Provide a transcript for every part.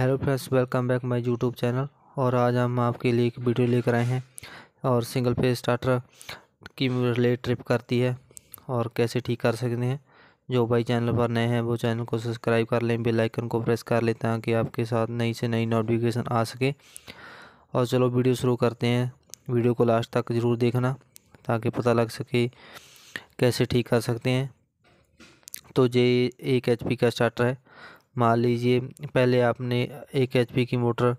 hello friends welcome back my YouTube channel और आज हम आपके लिए एक वीडियो लेकर आए हैं और सिंगल फेज स्टार्टर की रिलेट ट्रिप करती है और कैसे ठीक कर सकते हैं जो भाई चैनल पर नए हैं वो चैनल को सब्सक्राइब कर लें बेल आइकन को प्रेस कर लें ताकि आपके साथ नई से नई नोटिफिकेशन आ सके और चलो वीडियो शुरू करते हैं वीडियो को लास्ट तक ज़रूर देखना ताकि पता लग सके कैसे ठीक कर सकते हैं तो ये एक एच का स्टार्टर है मान लीजिए पहले आपने एक एच की मोटर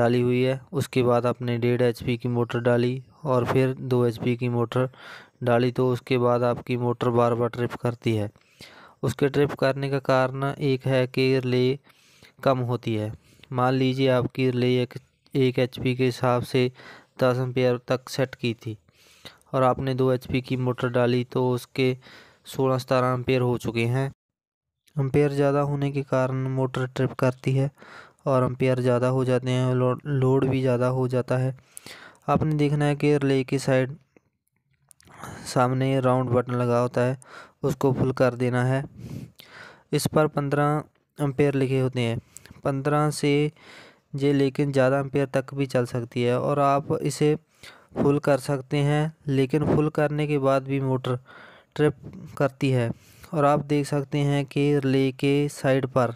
डाली हुई है उसके बाद आपने डेढ़ एच की मोटर डाली और फिर दो एच की मोटर डाली तो उसके बाद आपकी मोटर बार बार ट्रिप करती है उसके ट्रिप करने का कारण एक है कि रिले कम होती है मान लीजिए आपकी रिले एक, एक एच के हिसाब से दस एम्पेयर तक सेट की थी और आपने दो एच की मोटर डाली तो उसके सोलह सतारह एम्पेयर हो चुके हैं अम्पेयर ज़्यादा होने के कारण मोटर ट्रिप करती है और अम्पेयर ज़्यादा हो जाते हैं लोड लोड भी ज़्यादा हो जाता है आपने देखना है कि रिले की साइड सामने राउंड बटन लगा होता है उसको फुल कर देना है इस पर पंद्रह अम्पेयर लिखे होते हैं पंद्रह से ये लेकिन ज़्यादा अम्पेयर तक भी चल सकती है और आप इसे फुल कर सकते हैं लेकिन फुल करने के बाद भी मोटर ट्रिप करती है और आप देख सकते हैं कि रिले के साइड पर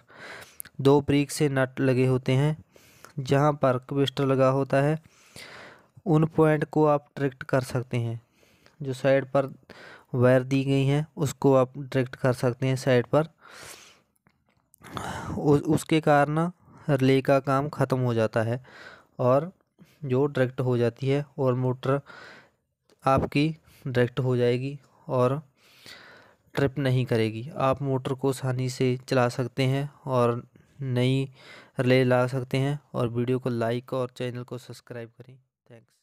दो ब्रिक से नट लगे होते हैं जहां पर क्विस्टर लगा होता है उन पॉइंट को आप डायरेक्ट कर सकते हैं जो साइड पर वायर दी गई हैं उसको आप डायरेक्ट कर सकते हैं साइड पर उसके कारण रिले का काम ख़त्म हो जाता है और जो डायरेक्ट हो जाती है और मोटर आपकी डायरेक्ट हो जाएगी और ट्रिप नहीं करेगी आप मोटर को आसानी से चला सकते हैं और नई रिले ला सकते हैं और वीडियो को लाइक और चैनल को सब्सक्राइब करें थैंक्स